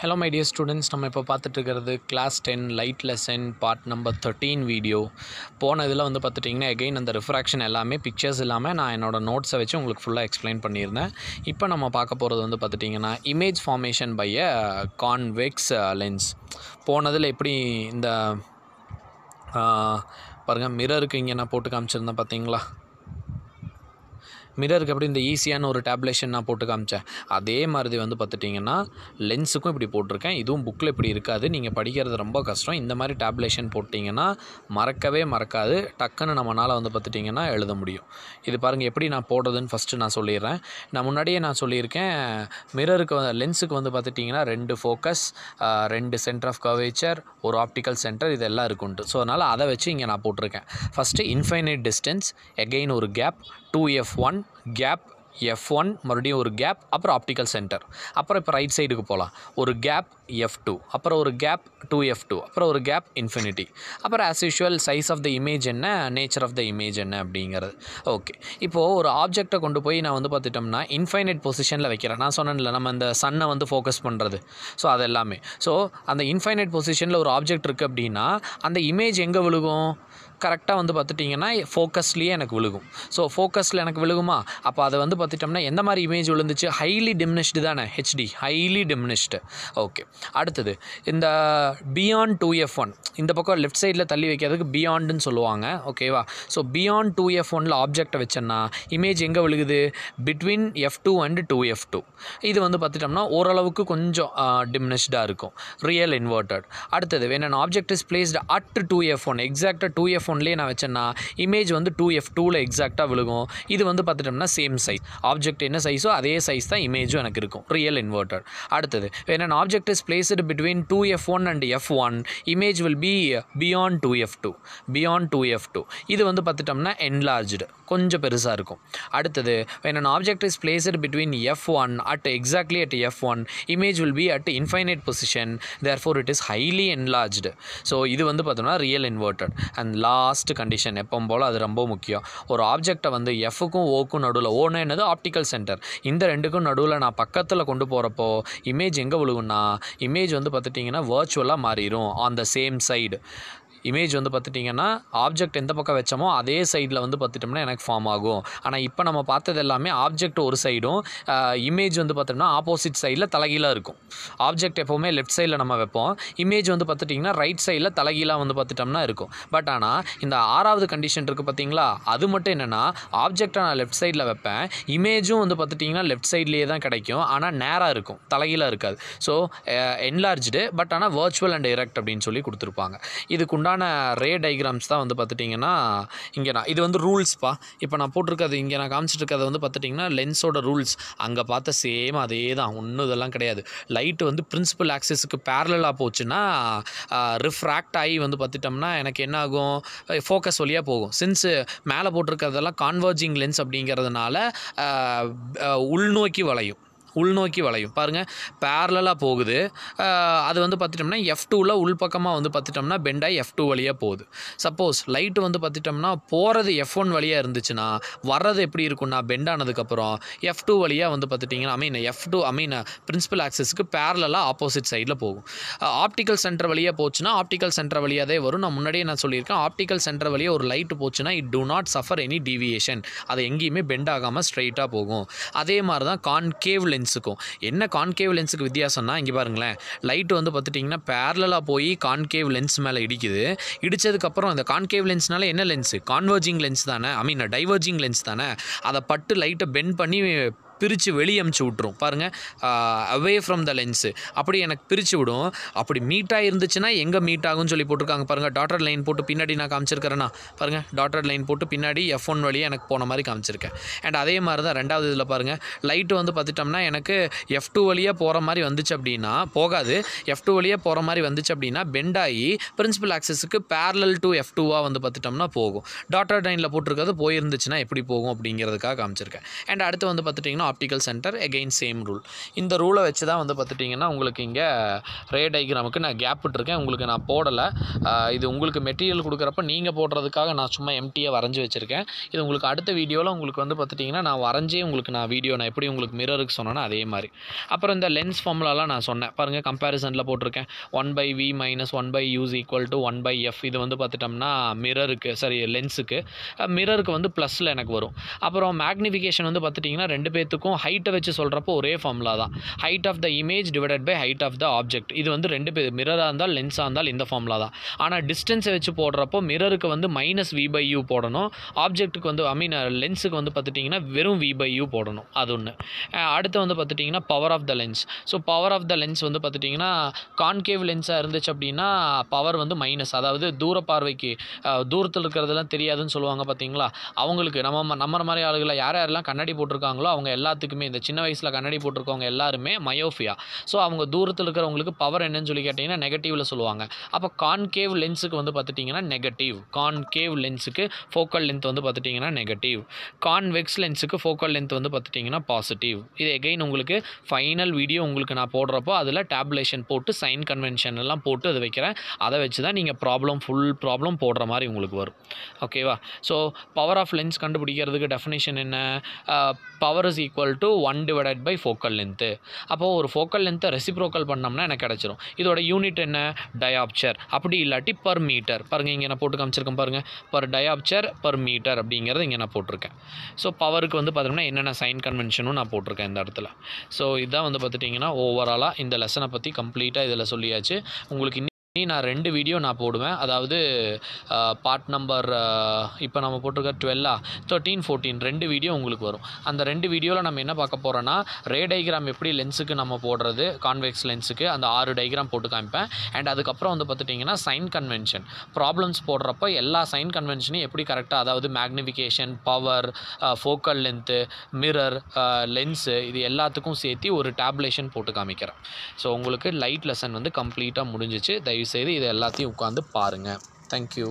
hello my dear students நம்ம இப்போ பார்த்துட்ருக்கிறது class ten light lesson part number thirteen video போனதில் வந்து பார்த்துட்டிங்கன்னா எகெயின் அந்த ரிஃப்ராக்ஷன் எல்லாமே பிக்சர்ஸ் இல்லாமல் நான் என்னோடய நோட்ஸை வச்சு உங்களுக்கு ஃபுல்லாக எக்ஸ்பிளைன் பண்ணியிருந்தேன் இப்போ நம்ம பார்க்க போகிறது வந்து பார்த்துட்டிங்கன்னா image formation by a convex lens போனதில் எப்படி இந்த uh, பாருங்கள் மிரருக்கு இங்கே நான் போட்டு காமிச்சிருந்தேன் பார்த்தீங்களா மிரருக்கு அப்படி இந்த ஈஸியான ஒரு டேப்லேஷன் நான் போட்டு காமிச்சேன் அதே மாதிரி வந்து பார்த்துட்டிங்கன்னா லென்ஸுக்கும் இப்படி போட்டிருக்கேன் இதுவும் புக்கில் இப்படி இருக்காது நீங்கள் படிக்கிறது ரொம்ப கஷ்டம் இந்த மாதிரி டேப்லேஷன் போட்டிங்கன்னா மறக்கவே மறக்காது டக்குன்னு நம்மளால் வந்து பார்த்துட்டிங்கன்னா எழுத முடியும் இது பாருங்கள் எப்படி நான் போடுறதுன்னு ஃபஸ்ட்டு நான் சொல்லிடுறேன் நான் முன்னாடியே நான் சொல்லியிருக்கேன் மிரருக்கு வந்து லென்ஸுக்கு வந்து பார்த்துட்டிங்கன்னா ரெண்டு ஃபோக்கஸ் ரெண்டு சென்டர் ஆஃப் கவேச்சர் ஒரு ஆப்டிக்கல் சென்டர் இதெல்லாம் இருக்குன்ட்டு ஸோ அதனால் அதை வச்சு இங்கே நான் போட்டிருக்கேன் ஃபஸ்ட்டு இன்ஃபைனைட் டிஸ்டன்ஸ் எகெயின் ஒரு gap two F one gap F one மறுபடியும் ஒரு கேப் அப்புறம் ஆப்டிக்கல் சென்டர் அப்புறம் இப்போ ரைட் சைடுக்கு போகலாம் ஒரு கேப் எஃப் டூ அப்புறம் ஒரு கேப் டூ எஃப் டூ அப்புறம் ஒரு கேப் இன்ஃபினிட்டி அப்புறம் as usual size of the image என்ன நேச்சர் ஆஃப் த இமேஜ் என்ன அப்படிங்கிறது ஓகே இப்போது ஒரு ஆப்ஜெக்டை கொண்டு போய் நான் வந்து பார்த்துட்டோம்னா இன்ஃபைனைட் பொசிஷனில் வைக்கிறேன் நான் சொன்னேன்ல நம்ம அந்த சன்னை வந்து ஃபோக்கஸ் பண்ணுறது ஸோ அது எல்லாமே ஸோ அந்த இன்ஃபைனைட் பொசிஷனில் ஒரு ஆப்ஜெக்ட் இருக்குது அப்படின்னா அந்த இமேஜ் எங்கே விழுகும் கரெக்டாக வந்து பார்த்துட்டிங்கன்னா ஃபோக்கஸ்லேயே எனக்கு விழுகும் ஸோ ஃபோக்கஸில் எனக்கு விழுகுமா அப்போ அதை வந்து பார்த்துட்டோம்னா எந்த மாதிரி இமேஜ் விழுந்துச்சு ஹைலி டிம்னிஷ்டு தானே ஹெச்டி ஹைலி டிம்னிஷ்டு ஓகே அடுத்தது இந்த பியாண்ட் டூ எஃப் ஒன் இந்த பக்கம் லெஃப்ட் சைடில் தள்ளி வைக்கிறதுக்கு பியாண்டுன்னு சொல்லுவாங்க ஓகேவா ஸோ பியாண்ட் டூ எஃப் ஒனில் ஆப்ஜெக்டை வச்சேன்னா இமேஜ் எங்கே விழுகுது between F two and two F two இது வந்து பார்த்துட்டோம்னா ஓரளவுக்கு கொஞ்சம் டிம்னிஷ்டாக இருக்கும் ரியல் இன்வெர்ட்டட் அடுத்தது when object is placed at two F one எக்ஸாக்டாக டூ எஃப் ஐஃபோன்லேயே நான் வச்சேன்னா இமேஜ் வந்து டூ எஃப் டூவில் எக்ஸாக்டாக விழுகும் இது வந்து பார்த்துட்டோம்னா சேம் சைஸ் ஆப்ஜெக்ட் என்ன சைஸோ அதே சைஸ் தான் இமேஜும் எனக்கு இருக்கும் ரியல் இன்வெர்ட்டர் அடுத்தது என்ன object is placed between two F one and F one image will be beyond two F two beyond two F two இது வந்து பார்த்துட்டோம்னா என்லார்ஜ்டு கொஞ்சம் பெருசாக இருக்கும் அடுத்தது என்ன object is placed between F one at exactly at F one image will be at infinite position therefore it is highly enlarged so இது வந்து பார்த்தோம்னா ரியல் இன்வெர்ட்டட் அண்ட் லா லாஸ்ட் கண்டிஷன் எப்பவும் போல் அது ரொம்ப முக்கியம் ஒரு ஆப்ஜெக்டை வந்து எஃப்க்கும் ஓக்கும் நடுவில் ஓனே என்னது ஆப்டிக்கல் சென்டர் இந்த ரெண்டுக்கும் நடுவில் நான் பக்கத்தில் கொண்டு போகிறப்போ இமேஜ் எங்கே விழுகுன்னா இமேஜ் வந்து பார்த்துட்டிங்கன்னா வர்ச்சுவலாக மாறிடும் on the same side image வந்து பார்த்துட்டிங்கன்னா ஆப்ஜெக்ட் எந்த பக்கம் வச்சோமோ அதே சைடில் வந்து பார்த்துட்டோம்னா எனக்கு ஃபார்ம் ஆகும் ஆனால் இப்போ நம்ம பார்த்தது எல்லாமே ஆப்ஜெக்ட் ஒரு சைடும் இமேஜ் வந்து பார்த்தோம்னா ஆப்போசிட் சைடில் தலைகீழாக இருக்கும் ஆப்ஜெக்ட் எப்போவுமே லெஃப்ட் சைடில் நம்ம வைப்போம் இமேஜ் வந்து பார்த்துட்டிங்கன்னா ரைட் சைடில் தலைகீழாக வந்து பார்த்துட்டோம்னா இருக்கும் பட் ஆனால் இந்த ஆறாவது கண்டிஷன் இருக்குது பார்த்தீங்களா அது மட்டும் என்னென்னா ஆப்ஜெக்டை நான் லெஃப்ட் சைடில் வைப்பேன் இமேஜும் வந்து பார்த்துட்டிங்கன்னா லெஃப்ட் சைட்லேயே தான் கிடைக்கும் ஆனால் நேராக இருக்கும் தலைகீழாக இருக்காது ஸோ என்லார்ஜ்டு பட் ஆனால் வர்ச்சுவல் அண்ட் டைரக்ட் அப்படின்னு சொல்லி கொடுத்துருப்பாங்க இதுக்குண்டான உண்டான ரே டைக்ராம்ஸ் தான் வந்து பார்த்துட்டிங்கன்னா இங்கே நான் இது வந்து ரூல்ஸ்ப்பா இப்போ நான் போட்டிருக்கிறது இங்கே நான் காமிச்சிட்ருக்கிறது வந்து பார்த்துட்டிங்கன்னா லென்ஸோட ரூல்ஸ் அங்கே பார்த்த சேம் அதே தான் ஒன்றும் இதெல்லாம் கிடையாது லைட்டு வந்து பிரின்சிபல் ஆக்சஸுக்கு பேரலாக போச்சுன்னா ரிஃப்ராக்ட் ஆகி வந்து பார்த்துட்டோம்னா எனக்கு என்ன ஆகும் ஃபோக்கஸ் வழியாக போகும் சின்ஸ் மேலே போட்டிருக்கிறதெல்லாம் கான்வர்ஜிங் லென்ஸ் அப்படிங்கிறதுனால உள்நோக்கி வளையும் உள்நோக்கி வளையும் பாருங்கள் பேரலாக போகுது அது வந்து பார்த்துட்டோம்னா எஃப் டூவில் உள்பக்கமாக வந்து பார்த்துட்டோம்னா பெண்டாக எஃப் டூ வழியாக போகுது சப்போஸ் லைட்டு வந்து பார்த்துட்டோம்னா போகிறது எஃப் ஒன் வழியாக இருந்துச்சுன்னா வர்றது எப்படி இருக்குன்னா பெண்ட் ஆனதுக்கப்புறம் எஃப் டூ வழியாக வந்து பார்த்துட்டிங்கன்னா I mean F two I mean principal ஆக்சஸ்க்கு பேரலாக ஆப்போசிட் சைடில் போகும் ஆப்டிக்கல் சென்டர் வழியாக போச்சுன்னா ஆப்டிக்கல் சென்டர் வழியாகவே வரும் நான் முன்னாடியே நான் சொல்லியிருக்கேன் ஆப்டிக்கல் சென்டர் வழியாக ஒரு லைட்டு போச்சுன்னா it do not suffer any deviation அது எங்கேயுமே பெண்ட் ஆகாமல் ஸ்ட்ரைட்டாக போகும் அதே மாதிரி தான் கான்கேவ் லென்ஸ் லென்ஸுக்கும் என்ன கான்கேவ் லென்ஸுக்கு வித்தியாசம்னா இங்கே பாருங்களேன் லைட் வந்து பார்த்துட்டிங்கன்னா பேரலாக போய் கான்கேவ் லென்ஸ் மேலே இடிக்குது இடித்ததுக்கப்புறம் அந்த கான்கேவ் லென்ஸ்னால என்ன லென்ஸு கான்வர்ஜிங் லென்ஸ் தானே ஐ மீன் டைவர்ஜிங் லென்ஸ் தானே அதை பட்டு லைட்டை பெண்ட் பண்ணி பிரித்து வெளியே அமுச்சு விட்ரும் பாருங்கள் அவே ஃப்ரம் த லென்ஸு அப்படி எனக்கு பிரித்து விடும் அப்படி மீட்டாக இருந்துச்சுன்னா எங்கே மீட் ஆகும்னு சொல்லி போட்டிருக்காங்க பாருங்கள் டாட்டர் லைன் போட்டு பின்னாடி நான் காமிச்சிருக்கிறேன்னா பாருங்கள் டாட்டர் லைன் போட்டு பின்னாடி எஃப் ஒன் வழியாக எனக்கு போன மாதிரி காமிச்சிருக்கேன் அண்ட் அதே மாதிரி தான் ரெண்டாவது இதில் பாருங்கள் லைட்டு வந்து பார்த்துட்டோம்னா எனக்கு எஃப் டூ வழியாக போகிற மாதிரி வந்துச்சு அப்படின்னா போகாது எஃப் டூ வழியாக போகிற மாதிரி வந்துச்சு அப்படின்னா பெண்ட் ஆகி பிரின்சிபல் ஆக்சஸுக்கு பேரலல் டு எஃப் டூவாக வந்து பார்த்துட்டோம்னா போகும் டாட்டர் லைனில் போட்டிருக்கிறது போயிருந்துச்சுன்னா எப்படி போகும் அப்படிங்கிறதுக்காக காமிச்சிருக்கேன் அண்ட் அடுத்து வந்து பார்த்துட்டிங்கன்னா optical center again same rule இந்த ரூலை வச்சு தான் வந்து பார்த்துட்டிங்கன்னா உங்களுக்கு இங்கே ரே டயக்ராமுக்கு நான் கேப் விட்டுருக்கேன் உங்களுக்கு நான் போடலை இது உங்களுக்கு மெட்டீரியல் கொடுக்குறப்ப நீங்கள் போடுறதுக்காக நான் சும்மா எம்டியை வரைஞ்சி வச்சுருக்கேன் இது உங்களுக்கு அடுத்த வீடியோவில் உங்களுக்கு வந்து பார்த்துட்டிங்கன்னா நான் வரைஞ்சே உங்களுக்கு நான் வீடியோ நான் எப்படி உங்களுக்கு மிரருக்கு சொன்னேன்னா அதே மாதிரி அப்புறம் இந்த லென்ஸ் ஃபார்முலாலாம் நான் சொன்னேன் பாருங்கள் கம்பேரிசனில் போட்டிருக்கேன் one by v minus one by u's equal to one by F இது வந்து பார்த்துட்டோம்னா மிரருக்கு சரி லென்ஸுக்கு மிரருக்கு வந்து ப்ளஸில் எனக்கு வரும் அப்புறம் மேக்னிஃபிகேஷன் வந்து பார்த்துட்டிங்கன்னா ரெண்டு பேர்த்து இருக்கும் ஹைட்டை வச்சு சொல்கிறப்போ ஒரே ஃபார்முலா தான் height of the image divided by height of the object இது வந்து ரெண்டு பேர் மிரராக இருந்தால் லென்ஸாக இருந்தால் இந்த ஃபார்முலா தான் ஆனால் டிஸ்டன்ஸை வச்சு போடுறப்போ மிரருக்கு வந்து மைனஸ் வி பை யூ போடணும் ஆப்ஜெக்ட்டுக்கு வந்து ஐ மீன் லென்ஸுக்கு வந்து பார்த்துட்டிங்கன்னா வெறும் வி பை யூ போடணும் அது ஒன்று அடுத்து வந்து பார்த்துட்டிங்கன்னா power of the lens so power of the lens வந்து பார்த்துட்டிங்கன்னா கான்கேவ் லென்ஸாக இருந்துச்சு அப்படின்னா பவர் வந்து மைனஸ் அதாவது தூர பார்வைக்கு தூரத்தில் இருக்கிறதெல்லாம் தெரியாதுன்னு சொல்லுவாங்க பார்த்தீங்களா அவங்களுக்கு நம்ம நம்ம மாதிரி ஆளுகளை யார் யாரெல்லாம் கண்ணாடி போட்டிருக்காங்களோ அவங்க எல்லாம் எல்லாத்துக்குமே இந்த சின்ன வயசில் கண்ணாடி போட்டிருக்கவங்க எல்லாருமே மயோஃபியா ஸோ அவங்க தூரத்தில் இருக்கிறவங்களுக்கு பவர் என்னன்னு சொல்லி கேட்டிங்கன்னா நெகட்டிவில் சொல்லுவாங்க அப்போ கான்கேவ் லென்ஸுக்கு வந்து பார்த்துட்டிங்கன்னா நெகட்டிவ் கான்கேவ் லென்ஸுக்கு ஃபோக்கல் லென்த் வந்து பார்த்துட்டிங்கன்னா நெகட்டிவ் கான்வெக்ஸ் லென்ஸுக்கு ஃபோக்கல் லென்த் வந்து பார்த்துட்டிங்கன்னா பாசிட்டிவ் இது எகைன் உங்களுக்கு ஃபைனல் வீடியோ உங்களுக்கு நான் போடுறப்போ அதில் டேப்லேஷன் போட்டு சைன் கன்வென்ஷன் எல்லாம் போட்டு அதை வைக்கிறேன் அதை வச்சு தான் நீங்கள் ப்ராப்ளம் ஃபுல் ப்ராப்ளம் போடுற மாதிரி உங்களுக்கு வரும் ஓகேவா ஸோ பவர் ஆஃப் லென்ஸ் கண்டுபிடிக்கிறதுக்கு டெஃபினேஷன் என்ன power is equal to one divided by focal length அப்போது ஒரு ஃபோக்கல் லென்த்தை ரெசிப்ரோக்கல் பண்ணோம்னா எனக்கு கிடச்சிரும் இதோட யூனிட் என்ன டயாப்சர் அப்படி இல்லாட்டி பர் மீட்டர் பாருங்கள் இங்கே நான் போட்டு காமிச்சிருக்கேன் பாருங்கள் பர் டயாப்சர் பர் மீட்டர் அப்படிங்கிறது இங்கே நான் போட்டிருக்கேன் ஸோ பவருக்கு வந்து பார்த்தோம்னா என்னென்ன சைன் கன்வென்ஷனும் நான் போட்டிருக்கேன் இந்த இடத்துல ஸோ இதுதான் வந்து பார்த்துட்டிங்கன்னா ஓவராலாக இந்த லெசனை பற்றி கம்ப்ளீட்டாக இதில் சொல்லியாச்சு உங்களுக்கு நான் ரெண்டு வீடியோ நான் போடுவேன் அதாவது பார்ட் நம்பர் இப்போ நம்ம போட்டிருக்க டுவெல்லா தேர்ட்டீன் ஃபோர்டீன் ரெண்டு வீடியோ உங்களுக்கு வரும் அந்த ரெண்டு வீடியோவில் நம்ம என்ன பார்க்க போகிறோன்னா ரே டைக்ராம் எப்படி லென்ஸுக்கு நம்ம போடுறது கான்வெக்ஸ் லென்ஸுக்கு அந்த ஆறு டைக்ராம் போட்டு காமிப்பேன் அண்ட் அதுக்கப்புறம் வந்து பார்த்துட்டிங்கன்னா சைன் கன்வென்ஷன் ப்ராப்ளம்ஸ் போடுறப்ப எல்லா சைன் கன்வென்ஷனையும் எப்படி கரெக்டாக அதாவது magnification power focal length mirror lens இது எல்லாத்துக்கும் சேர்த்து ஒரு டேப்லேஷன் போட்டு காமிக்கிறேன் ஸோ உங்களுக்கு லைட் லெசன் வந்து கம்ப்ளீட்டாக முடிஞ்சிச்சு தயவு செய்து இது எல்லாத்தையும் உட்காந்து பாருங்கள் தேங்க்யூ